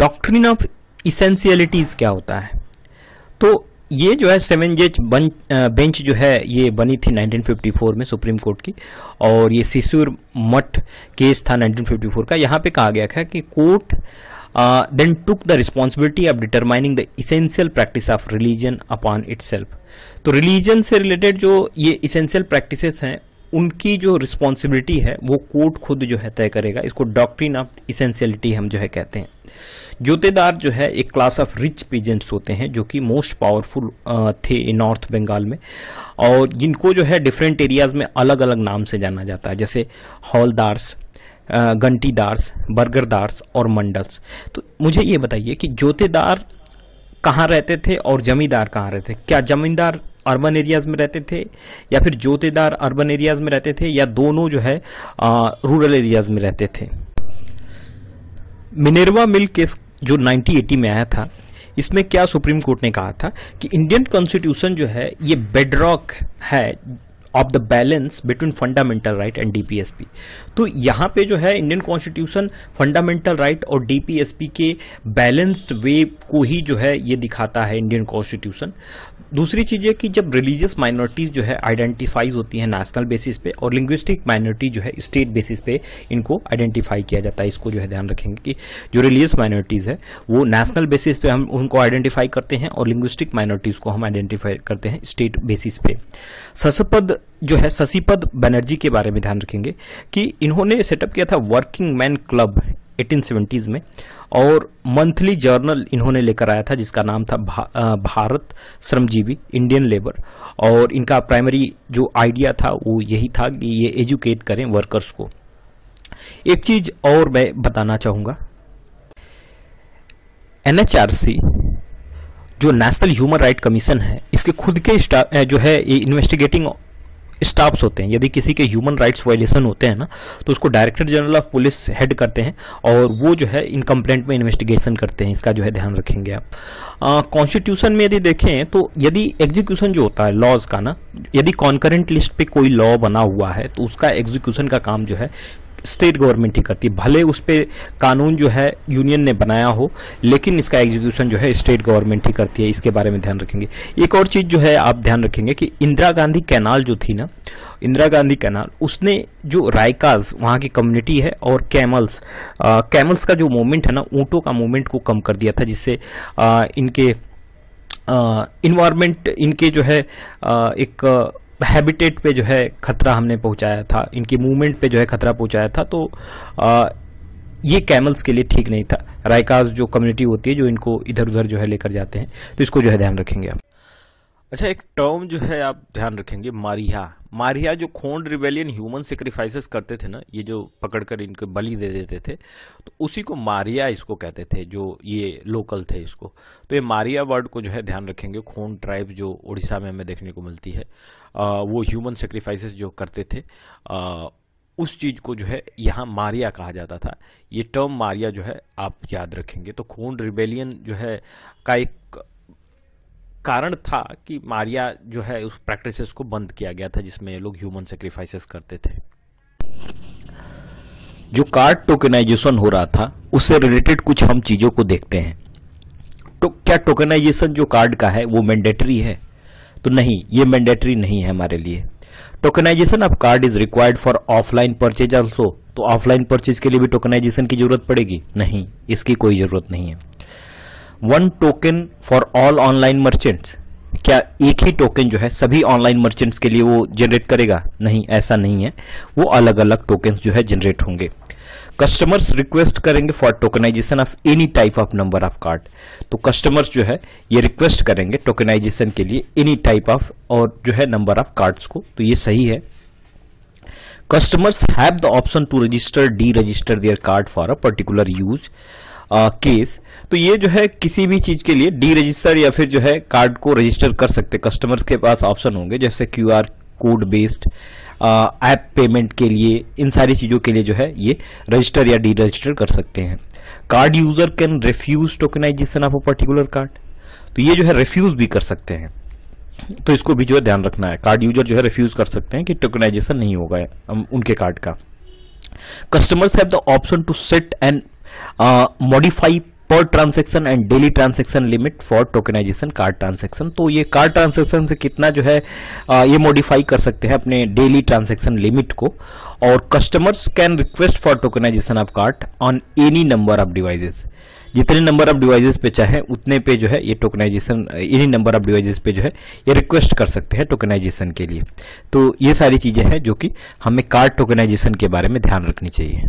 doctrine of इसेंशियलिटीज क्या होता है तो ये जो है सेवन जज बेंच जो है ये बनी थी 1954 में सुप्रीम कोर्ट की और ये शिशुर मठ केस था 1954 का यहाँ पे कहा गया था कि court then took the responsibility of determining the essential practice of religion upon it तो रिलीजन से रिलेटेड जो ये इसेंशियल प्रैक्टिसेस हैं उनकी जो रिस्पॉन्सिबिलिटी है वो कोर्ट खुद जो है तय करेगा इसको डॉक्ट्रिन ऑफ इसेंशियलिटी हम जो है कहते हैं जोतेदार जो है एक क्लास ऑफ रिच पेजेंट्स होते हैं जो कि मोस्ट पावरफुल थे नॉर्थ बंगाल में और जिनको जो है डिफरेंट एरियाज में अलग अलग नाम से जाना जाता है जैसे हॉलदार्स घंटीदार्स बर्गरदार्स और मंडल्स तो मुझे ये बताइए कि जोतेदार कहाँ रहते थे और जमींदार कहाँ रहते थे क्या जमींदार अर्बन एरियाज में रहते थे या फिर जोतेदार अर्बन एरियाज में रहते थे या दोनों जो है रूरल एरियाज में रहते थे मिनेरवा मिल केस जो 1980 में आया था इसमें क्या सुप्रीम कोर्ट ने कहा था कि इंडियन कॉन्स्टिट्यूशन जो है ये बेडरॉक है of the balance between fundamental right and DPSP तो यहाँ पे जो है इंडियन कॉन्स्टिट्यूशन फंडामेंटल राइट और डीपीएसपी के बैलेंस्ड वे को ही जो है ये दिखाता है इंडियन कॉन्स्टिट्यूशन दूसरी चीज़ है कि जब रिलीजियस माइनॉरिटीज़ जो है आइडेंटिफाइज होती हैं नेशनल बेसिस पे और लिंग्विस्टिक माइनॉरिटी जो है स्टेट बेसिस पे इनको आइडेंटिफाई किया जाता है इसको जो है ध्यान रखेंगे कि जो रिलीजियस माइनॉरिटीज़ है वो नेशनल बेसिस पे हम उनको आइडेंटिफाई करते हैं और लिंग्विस्टिक माइनॉरिटीज़ को हम आइडेंटिफाई करते हैं स्टेट बेसिस पे सशपद जो है शशिपद बनर्जी के बारे में ध्यान रखेंगे कि इन्होंने सेटअप किया था वर्किंग मैन क्लब 1870s में और मंथली जर्नल इन्होंने लेकर आया था जिसका नाम था भा, भारत श्रमजीवी इंडियन लेबर और इनका प्राइमरी जो आइडिया था वो यही था कि ये एजुकेट करें वर्कर्स को एक चीज और मैं बताना चाहूंगा एनएचआरसी जो नेशनल ह्यूमन राइट कमीशन है इसके खुद के जो है इन्वेस्टिगेटिंग स्टाफ्स होते हैं यदि किसी के ह्यूमन राइट्स वायलेशन होते हैं ना तो उसको director general of police head करते हैं और वो जो है इन कंप्लेंट में इन्वेस्टिगेशन करते हैं इसका जो है ध्यान रखेंगे आप कॉन्स्टिट्यूशन में यदि देखें तो यदि एग्जीक्यूशन जो होता है लॉज का ना यदि कॉन्करेंट लिस्ट पे कोई लॉ बना हुआ है तो उसका एग्जीक्यूशन का काम जो है स्टेट गवर्नमेंट ही करती है भले उस पर कानून जो है यूनियन ने बनाया हो लेकिन इसका एग्जीक्यूशन जो है स्टेट गवर्नमेंट ही करती है इसके बारे में ध्यान रखेंगे एक और चीज़ जो है आप ध्यान रखेंगे कि इंदिरा गांधी कैनाल जो थी ना इंदिरा गांधी कैनाल उसने जो रायकाज वहाँ की कम्युनिटी है और कैमल्स आ, कैमल्स का जो मूवमेंट है ना ऊँटों का मूवमेंट को कम कर दिया था जिससे इनके इन्वायरमेंट इनके जो है आ, एक हैबिटेट पे जो है खतरा हमने पहुंचाया था इनकी मूवमेंट पे जो है खतरा पहुंचाया था तो आ, ये कैमल्स के लिए ठीक नहीं था रायकाज जो कम्युनिटी होती है जो इनको इधर उधर जो है लेकर जाते हैं तो इसको जो है ध्यान रखेंगे आप अच्छा एक टर्म जो है आप ध्यान रखेंगे मारिया मारिया जो खोंड रिवेलियन ह्यूमन सेक्रीफाइसेस करते थे ना ये जो पकड़कर इनके बलि दे देते थे तो उसी को मारिया इसको कहते थे जो ये लोकल थे इसको तो ये मारिया वर्ड को जो है ध्यान रखेंगे खोंड ट्राइब जो उड़ीसा में हमें देखने को मिलती है आ, वो ह्यूमन सेक्रीफाइसेस जो करते थे आ, उस चीज़ को जो है यहाँ मारिया कहा जाता था ये टर्म मारिया जो है आप याद रखेंगे तो खून रिबेलियन जो है का एक कारण था कि मारिया जो है उस प्रैक्टिस को बंद किया गया था जिसमें लोग ह्यूमन सेक्रीफाइसेस करते थे जो कार्ड टोकनाइजेशन हो रहा था उससे रिलेटेड कुछ हम चीज़ों को देखते हैं तो क्या टोकनाइजेशन जो कार्ड का है वो मैंडेटरी है तो नहीं ये मैंडेटरी नहीं है हमारे लिए tokenization of card is required for offline purchase also तो ऑफलाइन परचेज के लिए भी टोकनाइजेशन की जरूरत पड़ेगी नहीं इसकी कोई जरूरत नहीं है one token for all online merchants क्या एक ही टोकन जो है सभी ऑनलाइन मर्चेंट्स के लिए वो जनरेट करेगा नहीं ऐसा नहीं है वो अलग अलग टोकन जो है जनरेट होंगे कस्टमर्स रिक्वेस्ट करेंगे for tokenization of any type of number of card तो कस्टमर्स जो है ये रिक्वेस्ट करेंगे टोकनाइजेशन के लिए एनी टाइप ऑफ और जो है नंबर ऑफ कार्ड्स को तो ये सही है customers have the option to register deregister their card for a particular use case तो ये जो है किसी भी चीज के लिए डी रजिस्टर या फिर जो है कार्ड को रजिस्टर कर सकते कस्टमर्स के पास ऑप्शन होंगे जैसे Q R code based app payment के लिए इन सारी चीज़ों के लिए जो है ये रजिस्टर या डी रजिस्टर कर सकते हैं card user can refuse tokenization of a particular card तो ये जो है रिफ्यूज भी कर सकते हैं तो इसको भी जो है ध्यान रखना है कार्ड यूजर जो है रिफ्यूज कर सकते हैं कि टोकनाइजेशन नहीं होगा उनके कार्ड का customers have the option to set and modify per transaction and daily transaction limit for tokenization card transaction तो ये कार्ड ट्रांसेक्शन से कितना जो है आ, ये मॉडिफाई कर सकते हैं अपने डेली ट्रांसेक्शन लिमिट को और customers can request for tokenization of card on any number of devices जितने नंबर ऑफ डिवाइसेस पे चाहे उतने पे जो है ये tokenization any number of devices पे जो है ये रिक्वेस्ट कर सकते हैं टोकनाइजेशन के लिए तो ये सारी चीज़ें हैं जो कि हमें कार्ड टोकनाइजेशन के बारे में ध्यान रखनी चाहिए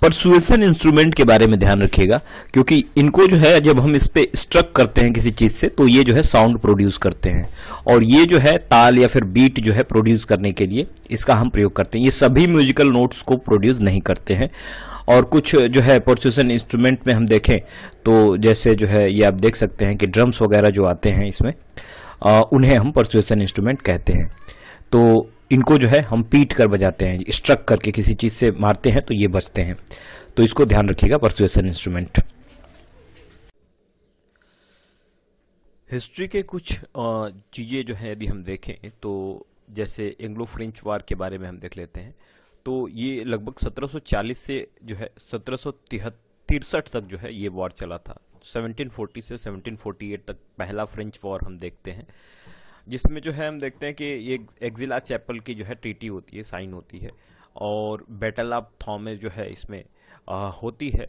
परसुएसन इंस्ट्रूमेंट के बारे में ध्यान रखिएगा क्योंकि इनको जो है जब हम इस पे स्ट्रक करते हैं किसी चीज से तो ये जो है साउंड प्रोड्यूस करते हैं और ये जो है ताल या फिर बीट जो है प्रोड्यूस करने के लिए इसका हम प्रयोग करते हैं ये सभी म्यूजिकल नोट्स को प्रोड्यूस नहीं करते हैं और कुछ जो है परसुएसन इंस्ट्रूमेंट में हम देखें तो जैसे जो है ये आप देख सकते हैं कि ड्रम्स वगैरह जो आते हैं इसमें आ, उन्हें हम परसुएसन इंस्ट्रूमेंट कहते हैं तो इनको जो है हम पीट कर बजाते हैं स्ट्रक करके किसी चीज़ से मारते हैं तो ये बजते हैं तो इसको ध्यान रखिएगा परसुएसन इंस्ट्रूमेंट हिस्ट्री के कुछ चीज़ें जो है यदि हम देखें तो जैसे एंग्लो फ्रेंच वार के बारे में हम देख लेते हैं तो ये लगभग 1740 से जो है सत्रह तिरसठ तक जो है ये वॉर चला था 1740 से 1748 तक पहला फ्रेंच वॉर हम देखते हैं जिसमें जो है हम देखते हैं कि ये एग्जिला चैपल की जो है ट्रीटी होती है साइन होती है और बैटल ऑफ थॉमस जो है इसमें आ, होती है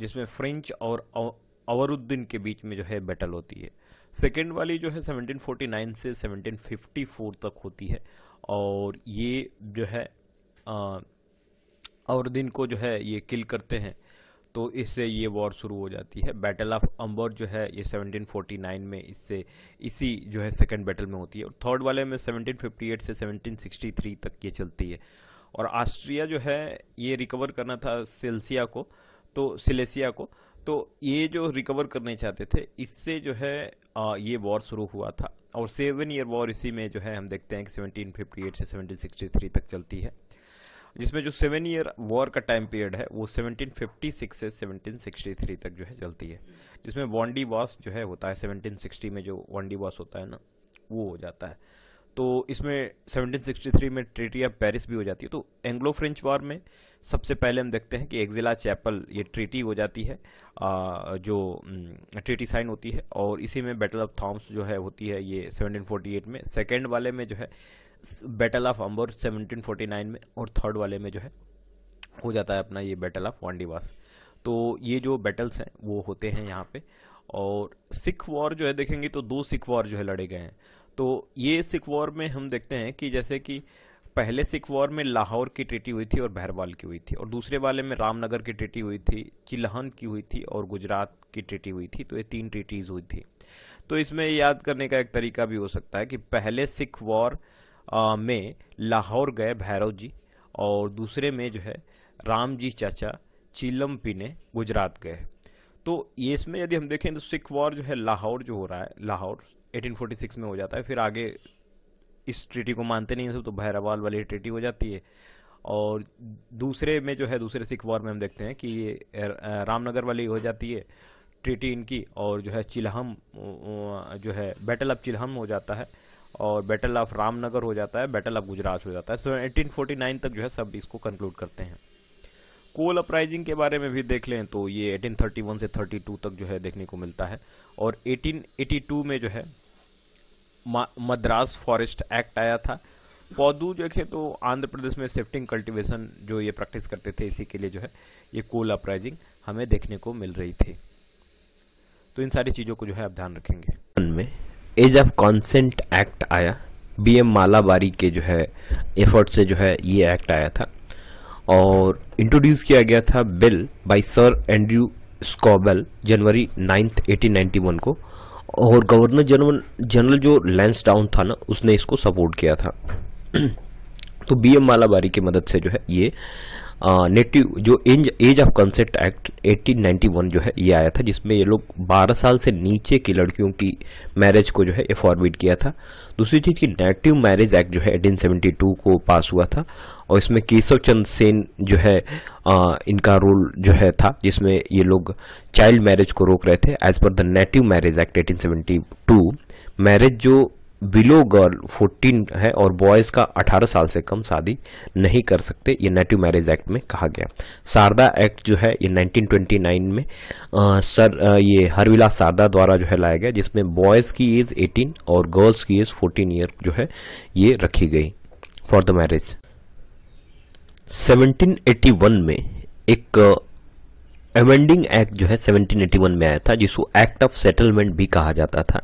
जिसमें फ्रेंच और अवरुद्दीन के बीच में जो है बैटल होती है सेकेंड वाली जो है 1749 से 1754 तक होती है और ये जो है अवरुद्दीन को जो है ये किल करते हैं तो इससे ये वॉर शुरू हो जाती है बैटल ऑफ अम्बर जो है ये 1749 में इससे इसी जो है सेकेंड बैटल में होती है और थर्ड वाले में 1758 से 1763 तक ये चलती है और ऑस्ट्रिया जो है ये रिकवर करना था सेल्सिया को तो सिलेसिया को तो ये जो रिकवर करने चाहते थे इससे जो है आ, ये वॉर शुरू हुआ था और सेवन ईयर वॉर इसी में जो है हम देखते हैं कि 1758 से 1763 तक चलती है जिसमें जो सेवन ईयर वॉर का टाइम पीरियड है वो 1756 से 1763 तक जो है चलती है जिसमें वॉन्डी वॉस जो है होता है 1760 में जो वॉन्डी वॉस होता है ना वो हो जाता है तो इसमें 1763 में ट्रीटी ऑफ पेरिस भी हो जाती है तो एंग्लो फ्रेंच वॉर में सबसे पहले हम देखते हैं कि एग्जिला चैपल ये ट्रीटी हो जाती है आ, जो ट्रीटी साइन होती है और इसी में बैटल ऑफ थॉम्स जो है होती है ये 1748 में सेकेंड वाले में जो है बैटल ऑफ अम्बर 1749 में और थर्ड वाले में जो है हो जाता है अपना ये बैटल ऑफ वांडीवास तो ये जो बैटल्स हैं वो होते हैं यहाँ पे और सिख वॉर जो है देखेंगे तो दो सिख वॉर जो है लड़े गए हैं तो ये सिख वॉर में हम देखते हैं कि जैसे कि पहले सिख वॉर में लाहौर की ट्रिटी हुई थी और बहरवाल की हुई थी और दूसरे वाले में रामनगर की ट्रिटी हुई थी चिल्हन की हुई थी और गुजरात की ट्रिटी हुई थी तो ये तीन ट्रिटीज हुई थी तो इसमें याद करने का एक तरीका भी हो सकता है कि पहले सिख वॉर में लाहौर गए भैरव जी और दूसरे में जो है राम जी चाचा चीलम पीने गुजरात गए तो ये इसमें यदि हम देखें तो सिख वॉर जो है लाहौर जो हो रहा है लाहौर 1846 में हो जाता है फिर आगे इस ट्रीटी को मानते नहीं सब तो भैरवाल वाली ट्रीटी हो जाती है और दूसरे में जो है दूसरे सिख वॉर में हम देखते हैं कि ये रामनगर वाली हो जाती है ट्रीटी इनकी और जो है चिलहम जो है बैटल ऑफ चिलहम हो जाता है और बैटल ऑफ रामनगर हो जाता है बैटल ऑफ गुजरात हो जाता है सो so, 1849 तक जो है सब इसको कंक्लूड करते हैं कोल अपराइजिंग के बारे में भी देख लें तो ये 1831 से 32 तक जो है देखने को मिलता है और 1882 में जो है मद्रास फॉरेस्ट एक्ट आया था पौधू जो है तो आंध्र प्रदेश में शिफ्टिंग कल्टीवेशन जो ये प्रैक्टिस करते थे इसी के लिए जो है ये कोल अपराइजिंग हमें देखने को मिल रही थी तो इन सारी चीज़ों को जो है आप ध्यान रखेंगे में एज ऑफ कॉन्सेंट एक्ट आया बी एम मालाबारी के जो है एफर्ट से जो है ये एक्ट आया था और इंट्रोड्यूस किया गया था bill by sir Andrew Scoble January ninth eighteen ninety one को और गवर्नर जनरल जनरल जो लैंस डाउन था ना उसने इसको सपोर्ट किया था तो बी एम मालाबारी की मदद से जो है ये नेटिव जो age age of consent act 1891 जो है ये आया था जिसमें ये लोग 12 साल से नीचे की लड़कियों की मैरिज को जो है ये फॉरबिड किया था दूसरी चीज़ की नेटिव मैरिज एक्ट जो है 1872 को पास हुआ था और इसमें केशव चंद सेन जो है आ, इनका रोल जो है था जिसमें ये लोग चाइल्ड मैरिज को रोक रहे थे एज पर the native marriage act eighteen marriage जो बिलो गर्ल 14 है और बॉयज़ का 18 साल से कम शादी नहीं कर सकते ये नेटिव मैरिज एक्ट में कहा गया शारदा एक्ट जो है ये 1929 में आ, सर आ, ये हरविलास शारदा द्वारा जो है लाया गया जिसमें बॉयज़ की एज 18 और गर्ल्स की एज 14 ईयर जो है ये रखी गई फॉर द मैरिज 1781 में एक एमेंडिंग एक्ट जो है 1781 में आया था जिसको एक्ट ऑफ सेटलमेंट भी कहा जाता था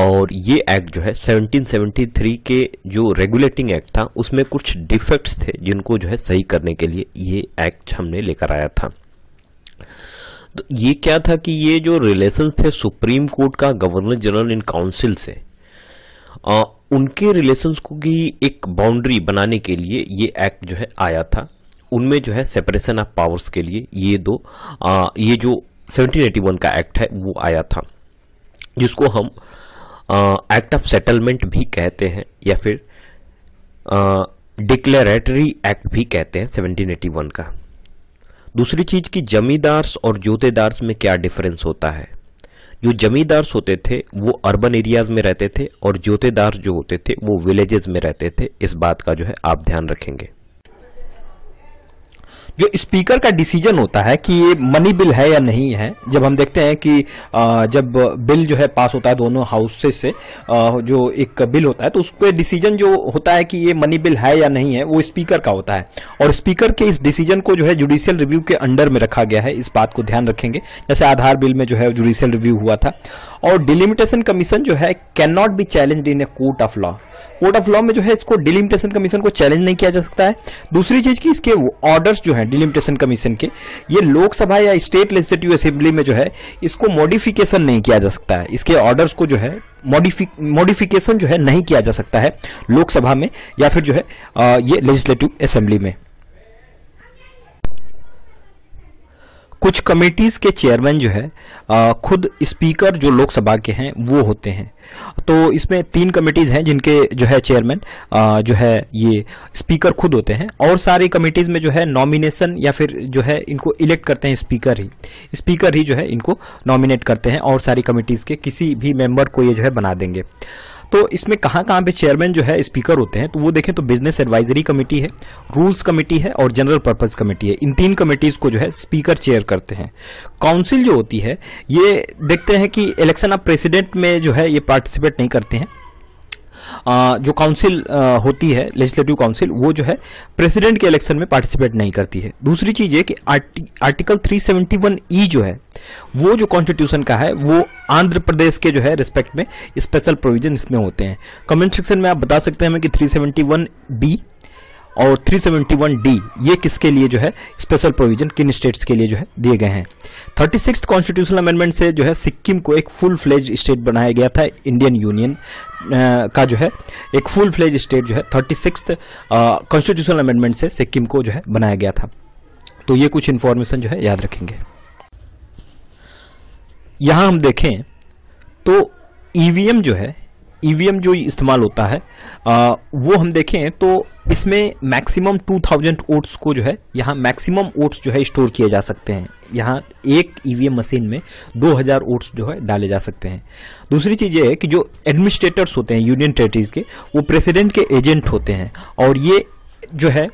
और ये एक्ट जो है 1773 के जो रेगुलेटिंग एक्ट था उसमें कुछ डिफेक्ट्स थे जिनको जो है सही करने के लिए ये एक्ट हमने लेकर आया था तो ये क्या था कि ये जो रिलेशन थे सुप्रीम कोर्ट का गवर्नर जनरल इन काउंसिल से आ, उनके रिलेशंस को की एक बाउंड्री बनाने के लिए ये एक्ट जो है आया था उनमें जो है सेपरेशन ऑफ पावर्स के लिए ये दो आ, ये जो 1781 का एक्ट है वो आया था जिसको हम एक्ट ऑफ सेटलमेंट भी कहते हैं या फिर डिक्लेरेटरी एक्ट भी कहते हैं 1781 का दूसरी चीज की जमींदार्स और जोतेदार्स में क्या डिफरेंस होता है जो जमींदार्स होते थे वो अर्बन एरियाज में रहते थे और जोतेदार जो होते थे वो विलेजेस में रहते थे इस बात का जो है आप ध्यान रखेंगे जो स्पीकर का डिसीजन होता है कि ये मनी बिल है या नहीं है जब हम देखते हैं कि जब बिल जो है पास होता है दोनों हाउसेस से जो एक बिल होता है तो उसके डिसीजन जो होता है कि ये मनी बिल है या नहीं है वो स्पीकर का होता है और स्पीकर के इस डिसीजन को जो है जुडिशियल रिव्यू के अंडर में रखा गया है इस बात को ध्यान रखेंगे जैसे आधार बिल में जो है जुडिशियल रिव्यू हुआ था और डिलिमिटेशन कमीशन जो है can not be challenge in a court of law court of law में जो है इसको डिलिमिटेशन कमीशन को चैलेंज नहीं किया जा सकता है दूसरी चीज की इसके ऑर्डर जो है है डिलिमिटेशन कमीशन के ये लोकसभा या स्टेट लेजिस्लेटिव असेंबली में जो है इसको मॉडिफिकेशन नहीं किया जा सकता है इसके ऑर्डर्स को जो है मॉडिफिकेशन जो है नहीं किया जा सकता है लोकसभा में या फिर जो है ये लेजिस्लेटिव असेंबली में कुछ कमेटीज़ के चेयरमैन जो है आ, खुद स्पीकर जो लोकसभा के हैं वो होते हैं तो इसमें तीन कमेटीज़ हैं जिनके जो है चेयरमैन जो है ये स्पीकर खुद होते हैं और सारी कमेटीज़ में जो है नॉमिनेशन या फिर जो है इनको इलेक्ट करते हैं स्पीकर ही स्पीकर ही जो है इनको नॉमिनेट करते हैं और सारी कमेटीज़ के किसी भी मेंबर को ये जो है बना देंगे तो इसमें कहाँ कहाँ पे चेयरमैन जो है स्पीकर होते हैं तो वो देखें तो बिजनेस एडवाइजरी कमेटी है रूल्स कमेटी है और जनरल पर्पज कमेटी है इन तीन कमेटीज को जो है स्पीकर चेयर करते हैं काउंसिल जो होती है ये देखते हैं कि इलेक्शन ऑफ प्रेसिडेंट में जो है ये पार्टिसिपेट नहीं करते हैं आ, जो काउंसिल होती है लेजिस्लेटिव काउंसिल वो जो है प्रेसिडेंट के इलेक्शन में पार्टिसिपेट नहीं करती है दूसरी चीज़ ये कि आर्टिकल 371 ई जो है वो जो कॉन्स्टिट्यूशन का है वो आंध्र प्रदेश के जो है रिस्पेक्ट में स्पेशल प्रोविजन इसमें होते हैं कमेंट सेक्शन में आप बता सकते हैं हमें कि 371 बी और 371 डी ये किसके लिए जो है स्पेशल प्रोविजन किन स्टेट्स के लिए जो है दिए गए हैं थर्टी सिक्स कॉन्स्टिट्यूशनल अमेंडमेंट से जो है सिक्किम को एक फुल फ्लेज स्टेट बनाया गया था इंडियन यूनियन का जो है एक फुल फ्लेज स्टेट जो है थर्टी सिक्स कॉन्स्टिट्यूशनल अमेंडमेंट से सिक्किम को जो है बनाया गया था तो ये कुछ इन्फॉर्मेशन जो है याद रखेंगे यहाँ हम देखें तो ईवीएम e जो है ईवीएम e जो इस्तेमाल होता है आ, वो हम देखें तो इसमें मैक्सिमम 2000 ओट्स को जो है यहाँ मैक्सिमम ओट्स जो है स्टोर किए जा सकते हैं यहाँ एक ईवीएम e मशीन में 2000 ओट्स जो है डाले जा सकते हैं दूसरी चीज़ ये है कि जो एडमिनिस्ट्रेटर्स होते हैं यूनियन टेरेटरीज के वो प्रेसिडेंट के एजेंट होते हैं और ये जो है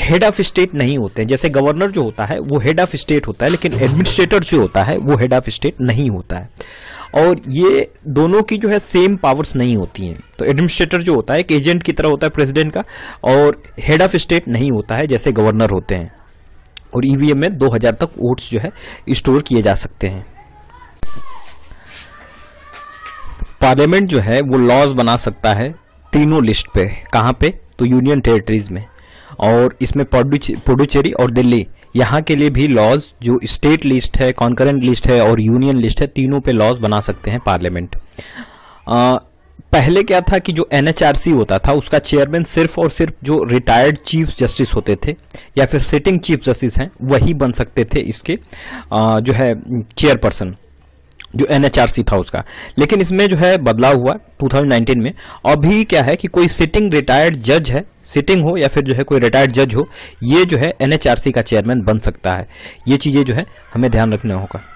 हेड ऑफ स्टेट नहीं होते हैं जैसे गवर्नर जो होता है वो हेड ऑफ स्टेट होता है लेकिन एडमिनिस्ट्रेटर जो होता है वो हेड ऑफ स्टेट नहीं होता है और ये दोनों की जो है सेम पावर्स नहीं होती हैं तो एडमिनिस्ट्रेटर जो होता है एक एजेंट की तरह होता है प्रेसिडेंट का और हेड ऑफ स्टेट नहीं होता है जैसे गवर्नर होते हैं और ईवीएम e में 2000 तक वोट्स जो है स्टोर किए जा सकते हैं पार्लियामेंट जो है वो लॉज बना सकता है तीनों लिस्ट पे कहाँ पे तो यूनियन टेरिटरीज में और इसमें पुडुचेरी और दिल्ली यहाँ के लिए भी लॉज जो स्टेट लिस्ट है कॉन्करेंट लिस्ट है और यूनियन लिस्ट है तीनों पे लॉज बना सकते हैं पार्लियामेंट पहले क्या था कि जो एनएचआरसी होता था उसका चेयरमैन सिर्फ और सिर्फ जो रिटायर्ड चीफ जस्टिस होते थे या फिर सिटिंग चीफ जस्टिस हैं वही बन सकते थे इसके आ, जो है चेयरपर्सन जो एनएचआरसी था उसका लेकिन इसमें जो है बदलाव हुआ 2019 में अभी क्या है कि कोई सिटिंग रिटायर्ड जज है सिटिंग हो या फिर जो है कोई रिटायर्ड जज हो ये जो है एनएचआरसी का चेयरमैन बन सकता है ये चीज़ें जो है हमें ध्यान रखना होगा